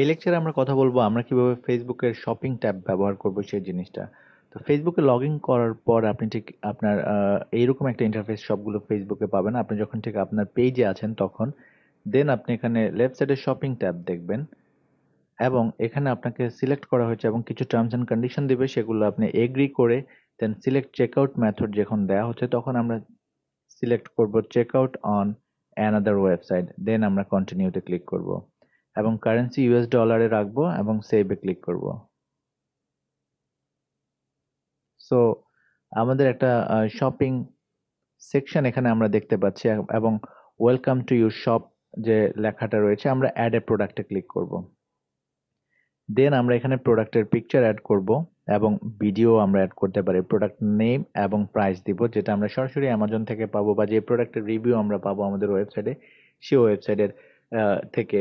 এই লেকচারে আমরা কথা বলবো আমরা কিভাবে ফেসবুকের শপিং ট্যাব ব্যবহার করবো সেই জিনিসটা তো ফেসবুকে লগ ইন করার পর আপনি ঠিক আপনার এইরকম একটা ইন্টারফেস সবগুলো ফেসবুকে পাবেন আপনি যখন ঠিক আপনার পেজে আছেন তখন দেন আপনি এখানে লেফট সাইডে শপিং ট্যাব দেখবেন এবং এখানে আপনাকে সিলেক্ট করা হয়েছে এবং কিছু টার্মস অ্যান্ড কন্ডিশন দেবে সেগুলো আপনি এগ্রি করে দেন সিলেক্ট চেক আউট ম্যাথড যখন দেওয়া হচ্ছে তখন আমরা সিলেক্ট করব out on another website then আমরা কন্টিনিউতে ক্লিক করবো এবং কারেন্সি ইউএস ডলারে রাখবো এবং সেভে ক্লিক করব সো আমাদের একটা শপিং সেকশন এখানে আমরা দেখতে পাচ্ছি এবং ওয়েলকাম টু ইউর শপ যে লেখাটা রয়েছে আমরা অ্যাড এ প্রোডাক্টে ক্লিক করব দেন আমরা এখানে প্রোডাক্টের পিকচার অ্যাড করব এবং ভিডিও আমরা অ্যাড করতে পারি প্রোডাক্ট নেম এবং প্রাইস দিব যেটা আমরা সরাসরি অ্যামাজন থেকে পাবো বা যে প্রোডাক্টের রিভিউ আমরা পাবো আমাদের ওয়েবসাইটে সেই ওয়েবসাইটের থেকে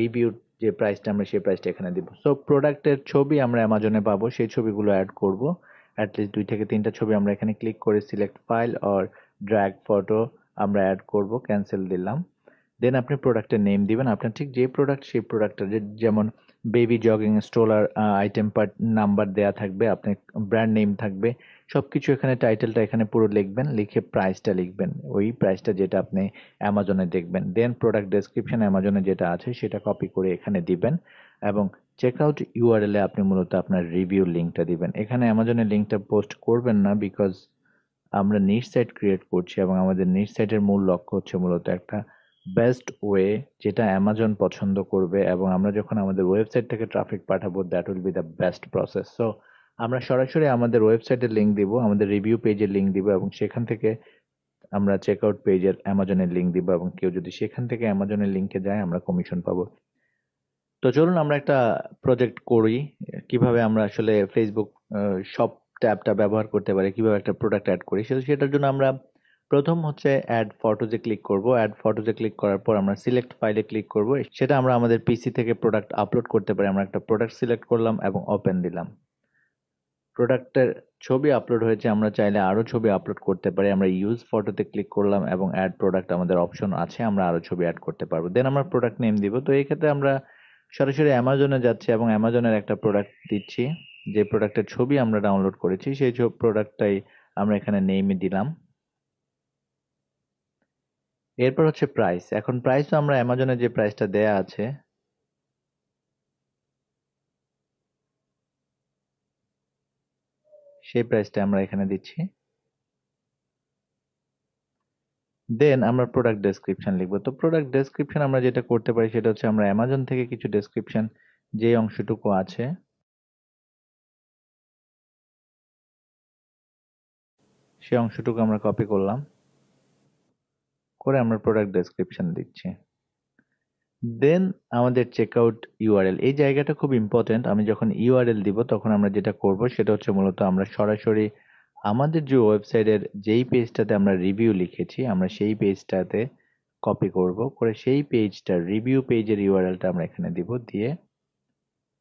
রিভিউ যে প্রাইসটা আমরা সেই প্রাইসটা এখানে দিব সো প্রোডাক্টের ছবি আমরা অ্যামাজনে পাবো সেই ছবিগুলো অ্যাড করবো অ্যাটলিস্ট দুই থেকে তিনটা ছবি আমরা এখানে ক্লিক করে select file or drag photo আমরা অ্যাড করব ক্যান্সেল দিলাম দেন আপনি প্রোডাক্টের নেম দিবেন আপনার ঠিক যে প্রোডাক্ট সেই প্রোডাক্টটা যেমন baby jogging stroller item part number দেয়া থাকবে আপনার ব্র্যান্ড নেম থাকবে সব কিছু এখানে টাইটেলটা এখানে পুরো লিখবেন লিখে প্রাইসটা লিখবেন ওই প্রাইসটা যেটা আপনি অ্যামাজনে দেখবেন দেন প্রোডাক্ট ডেসক্রিপশন অ্যামাজনে যেটা আছে সেটা কপি করে এখানে দিবেন এবং চেক আউট ইউআরএলে আপনি মূলত আপনার রিভিউ লিঙ্কটা দিবেন এখানে অ্যামাজনের লিঙ্কটা পোস্ট করবেন না বিকজ আমরা নিট সাইট ক্রিয়েট করছি এবং আমাদের নিট সাইটের মূল লক্ষ্য হচ্ছে মূলত একটা বেস্ট ওয়ে যেটা অ্যামাজন পছন্দ করবে এবং আমরা যখন আমাদের ওয়েবসাইট থেকে ট্রাফিক পাঠাবো that will be the best process so আমরা সরাসরি আমাদের ওয়েবসাইটের লিঙ্ক দিব আমাদের রিভিউ পেজের লিঙ্ক দিব এবং সেখান থেকে আমরা চেক আউট পেজের অ্যামাজনের লিঙ্ক দিব এবং কেউ যদি সেখান থেকে অ্যামাজনের লিঙ্কে যায় আমরা কমিশন পাবো তো চলুন আমরা একটা প্রজেক্ট করি কিভাবে আমরা আসলে ফেসবুক শপ ট্যাবটা ব্যবহার করতে পারি কিভাবে একটা প্রোডাক্ট অ্যাড করি সেটার জন্য আমরা প্রথম হচ্ছে অ্যাড ফটোজে ক্লিক করব অ্যাড ফটোজে ক্লিক করার পর আমরা সিলেক্ট ফাইলে ক্লিক করব সেটা আমরা আমাদের পিসি থেকে প্রোডাক্ট আপলোড করতে পারি আমরা একটা প্রোডাক্ট সিলেক্ট করলাম এবং ওপেন দিলাম প্রোডাক্টের ছবি আপলোড হয়েছে আমরা চাইলে আরও ছবি আপলোড করতে পারি আমরা ইউজ ফটোতে ক্লিক করলাম এবং অ্যাড প্রোডাক্ট আমাদের অপশন আছে আমরা আরও ছবি অ্যাড করতে পারবো দেন আমরা প্রোডাক্ট নেম দিব তো এই ক্ষেত্রে আমরা সরাসরি অ্যামাজনে যাচ্ছি এবং অ্যামাজনের একটা প্রোডাক্ট দিচ্ছি যে প্রোডাক্টের ছবি আমরা ডাউনলোড করেছি সেই প্রোডাক্টটাই আমরা এখানে নেমে দিলাম এরপর হচ্ছে প্রাইস এখন প্রাইস তো আমরা অ্যামাজনে যে প্রাইসটা দেয়া আছে সেই প্রাইসটা আমরা এখানে দিচ্ছি দেন আমরা প্রোডাক্ট ডেসক্রিপশন লিখবো তো প্রোডাক্ট ডেসক্রিপশন আমরা যেটা করতে পারি সেটা হচ্ছে আমরা অ্যামাজন থেকে কিছু ডেসক্রিপশন যে অংশটুকু আছে সেই অংশটুকু আমরা কপি করলাম করে আমরা প্রোডাক্ট ডেসক্রিপশন দিচ্ছি দেন আমাদের চেকআউট ইউআরএল এই জায়গাটা খুব ইম্পর্টেন্ট আমি যখন ইউআরএল দিব তখন আমরা যেটা করব সেটা হচ্ছে মূলত আমরা সরাসরি আমাদের যে ওয়েবসাইটের যেই পেজটাতে আমরা রিভিউ লিখেছি আমরা সেই পেজটাতে কপি করব করে সেই পেজটার রিভিউ পেজের ইউআরএলটা আমরা এখানে দিব দিয়ে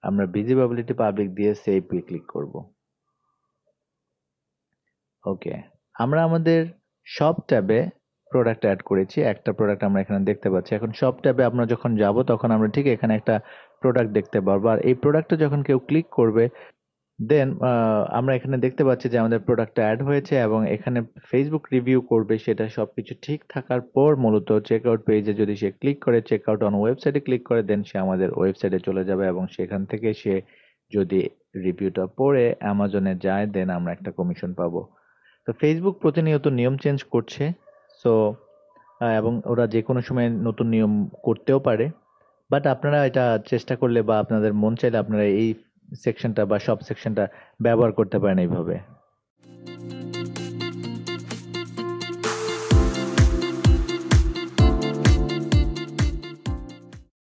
আমরা ভিজিবিলিটি পাবলিক দিয়ে সেভ ক্লিক করব ওকে আমরা আমাদের সব ট্যাবে প্রোডাক্ট অ্যাড করেছি একটা প্রোডাক্ট আমরা এখানে দেখতে পাচ্ছি এখন সব ট্যাবে আমরা যখন যাব তখন আমরা ঠিক এখানে একটা প্রোডাক্ট দেখতে পারবো আর এই প্রোডাক্টটা যখন কেউ ক্লিক করবে দেন আমরা এখানে দেখতে পাচ্ছি যে আমাদের প্রোডাক্টটা অ্যাড হয়েছে এবং এখানে ফেসবুক রিভিউ করবে সেটা সব কিছু ঠিক থাকার পর মূলত চেক আউট পেজে যদি সে ক্লিক করে চেক আউট অন ওয়েবসাইটে ক্লিক করে দেন সে আমাদের ওয়েবসাইটে চলে যাবে এবং সেখান থেকে সে যদি রিভিউটা পড়ে অ্যামাজনে যায় দেন আমরা একটা কমিশন পাবো তো ফেসবুক প্রতিনিয়ত নিয়ম চেঞ্জ করছে সো এবং ওরা যে কোনো সময় নতুন নিয়ম করতেও পারে বাট আপনারা এটা চেষ্টা করলে বা আপনাদের মন চাইলে আপনারা এই সেকশনটা বা সব সেকশনটা ব্যবহার করতে পারেন এইভাবে